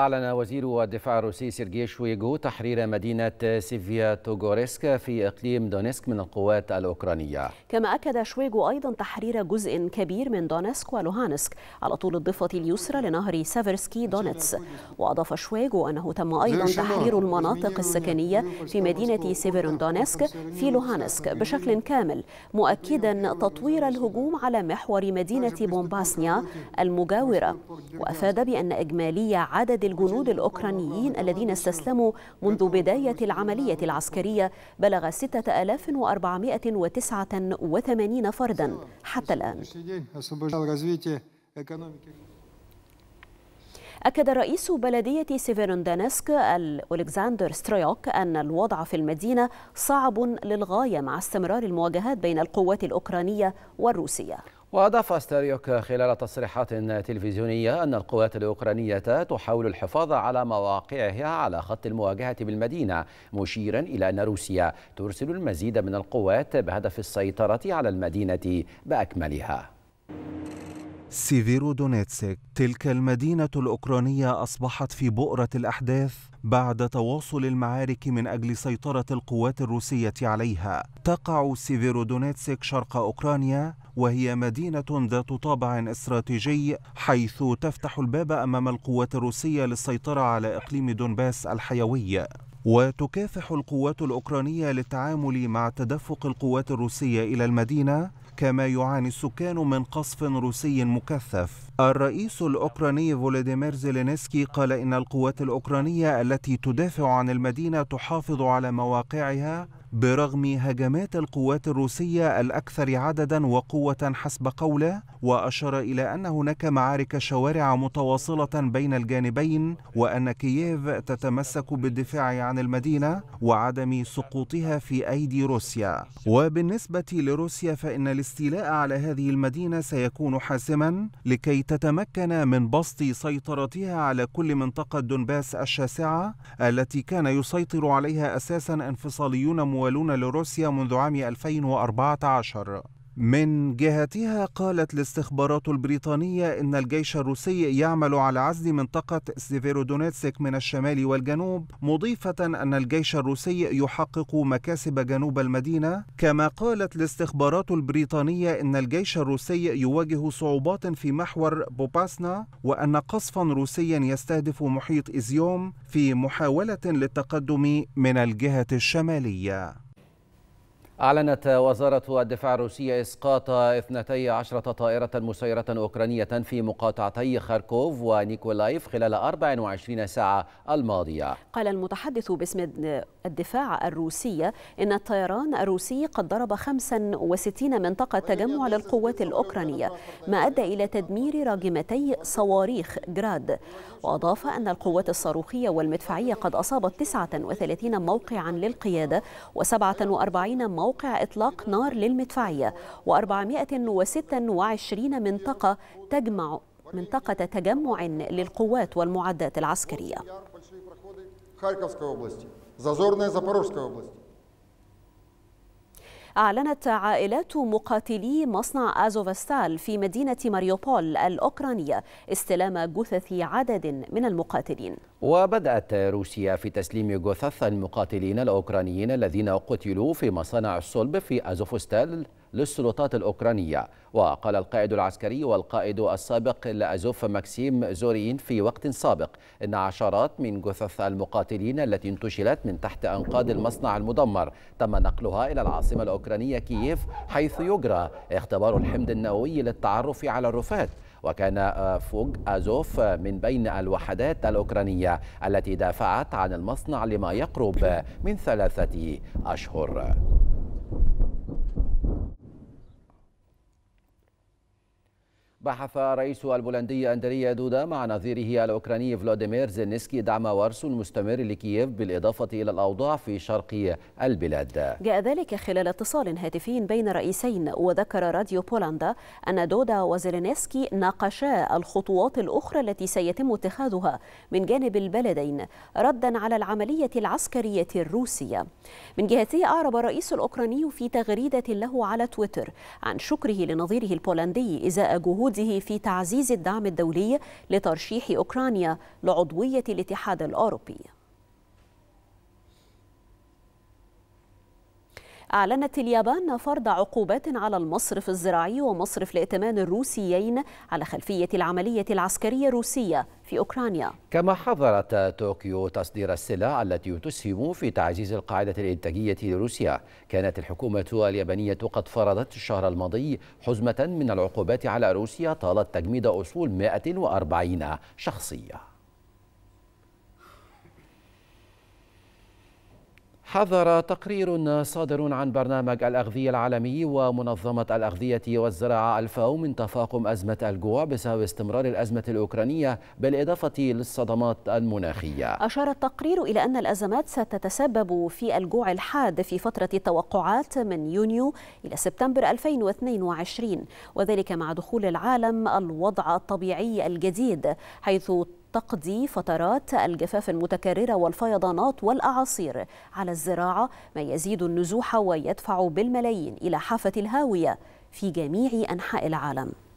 أعلن وزير الدفاع الروسي سيرجي شويغو تحرير مدينة سيفيا توغوريسكا في إقليم دونيسك من القوات الأوكرانية كما أكد شويغو أيضا تحرير جزء كبير من دونيسك ولوهانسك على طول الضفة اليسرى لنهر سافرسكي دونيتس وأضاف شويغو أنه تم أيضا تحرير المناطق السكنية في مدينة سيفيرون دونيسك في لوهانسك بشكل كامل مؤكدا تطوير الهجوم على محور مدينة بومباسنيا المجاورة وأفاد بأن إجمالي عدد للجنود الأوكرانيين الذين استسلموا منذ بداية العملية العسكرية بلغ 6489 فردا حتى الآن أكد رئيس بلدية سيفيروندانسك الألكساندر ستريوك أن الوضع في المدينة صعب للغاية مع استمرار المواجهات بين القوات الأوكرانية والروسية وأضاف أستاريوك خلال تصريحات تلفزيونية أن القوات الأوكرانية تحاول الحفاظ على مواقعها على خط المواجهة بالمدينة مشيرا إلى أن روسيا ترسل المزيد من القوات بهدف السيطرة على المدينة بأكملها سيفيرو دونيتسك تلك المدينة الأوكرانية أصبحت في بؤرة الأحداث بعد تواصل المعارك من أجل سيطرة القوات الروسية عليها تقع سيفيرو دونيتسك شرق أوكرانيا وهي مدينة ذات طابع استراتيجي حيث تفتح الباب أمام القوات الروسية للسيطرة على إقليم دونباس الحيوي وتكافح القوات الأوكرانية للتعامل مع تدفق القوات الروسية إلى المدينة كما يعاني السكان من قصف روسي مكثف الرئيس الأوكراني فولاديمير زيلينسكي قال إن القوات الأوكرانية التي تدافع عن المدينة تحافظ على مواقعها برغم هجمات القوات الروسية الأكثر عددا وقوة حسب قوله وأشار إلى أن هناك معارك شوارع متواصلة بين الجانبين وأن كييف تتمسك بالدفاع عن المدينة وعدم سقوطها في أيدي روسيا وبالنسبة لروسيا فإن الاستيلاء على هذه المدينة سيكون حاسما لكي تتمكن من بسط سيطرتها على كل منطقة دونباس الشاسعة التي كان يسيطر عليها أساسا انفصاليون موالون لروسيا منذ عام 2014 من جهتها قالت الاستخبارات البريطانية إن الجيش الروسي يعمل على عزل منطقة سيفيرودونيتسك من الشمال والجنوب مضيفة أن الجيش الروسي يحقق مكاسب جنوب المدينة كما قالت الاستخبارات البريطانية إن الجيش الروسي يواجه صعوبات في محور بوباسنا وأن قصفا روسيا يستهدف محيط إزيوم في محاولة للتقدم من الجهة الشمالية أعلنت وزارة الدفاع الروسية إسقاط 12 طائرة مسيرة أوكرانية في مقاطعتي خاركوف ونيكولايف خلال 24 ساعة الماضية قال المتحدث باسم الدفاع الروسية إن الطيران الروسي قد ضرب 65 منطقة تجمع للقوات الأوكرانية ما أدى إلى تدمير راجمتي صواريخ جراد وأضاف أن القوات الصاروخية والمدفعية قد أصابت 39 موقعا للقيادة و47 موقعا موقع إطلاق نار للمدفعية و426 منطقة تجمع منطقة تجمع للقوات والمعدات العسكرية أعلنت عائلات مقاتلي مصنع أزوفستال في مدينة ماريوبول الأوكرانية استلام جثث عدد من المقاتلين وبدأت روسيا في تسليم جثث المقاتلين الأوكرانيين الذين قتلوا في مصانع الصلب في أزوفستال للسلطات الأوكرانية وقال القائد العسكري والقائد السابق لأزوف ماكسيم زورين في وقت سابق إن عشرات من جثث المقاتلين التي انتشلت من تحت أنقاض المصنع المدمر تم نقلها إلى العاصمة الأوكرانية كييف حيث يجرى اختبار الحمض النووي للتعرف على الرفات وكان آه، فوج أزوف من بين الوحدات الأوكرانية التي دافعت عن المصنع لما يقرب من ثلاثة أشهر بحث رئيس البولندي أندريا دودا مع نظيره الأوكراني فلاديمير زيلينسكي دعم وارسو المستمر لكييف بالإضافة إلى الأوضاع في شرق البلاد جاء ذلك خلال اتصال هاتفي بين رئيسين وذكر راديو بولندا أن دودا وزيلينسكي ناقشا الخطوات الأخرى التي سيتم اتخاذها من جانب البلدين ردا على العملية العسكرية الروسية من جهته أعرب الرئيس الأوكراني في تغريدة له على تويتر عن شكره لنظيره البولندي إزاء جهود وجوده في تعزيز الدعم الدولي لترشيح أوكرانيا لعضوية الاتحاد الأوروبي أعلنت اليابان فرض عقوبات على المصرف الزراعي ومصرف الائتمان الروسيين على خلفية العملية العسكرية الروسية في أوكرانيا كما حظرت طوكيو تصدير السلع التي تسهم في تعزيز القاعدة الإنتاجية لروسيا كانت الحكومة اليابانية قد فرضت الشهر الماضي حزمة من العقوبات على روسيا طالت تجميد أصول 140 شخصية حذر تقرير صادر عن برنامج الأغذية العالمي ومنظمة الأغذية والزراعة الفاو من تفاقم أزمة الجوع بسبب استمرار الأزمة الأوكرانية بالإضافة للصدمات المناخية أشار التقرير إلى أن الأزمات ستتسبب في الجوع الحاد في فترة التوقعات من يونيو إلى سبتمبر 2022 وذلك مع دخول العالم الوضع الطبيعي الجديد حيث تقضي فترات الجفاف المتكررة والفيضانات والأعاصير على الزراعة ما يزيد النزوح ويدفع بالملايين إلى حافة الهاوية في جميع أنحاء العالم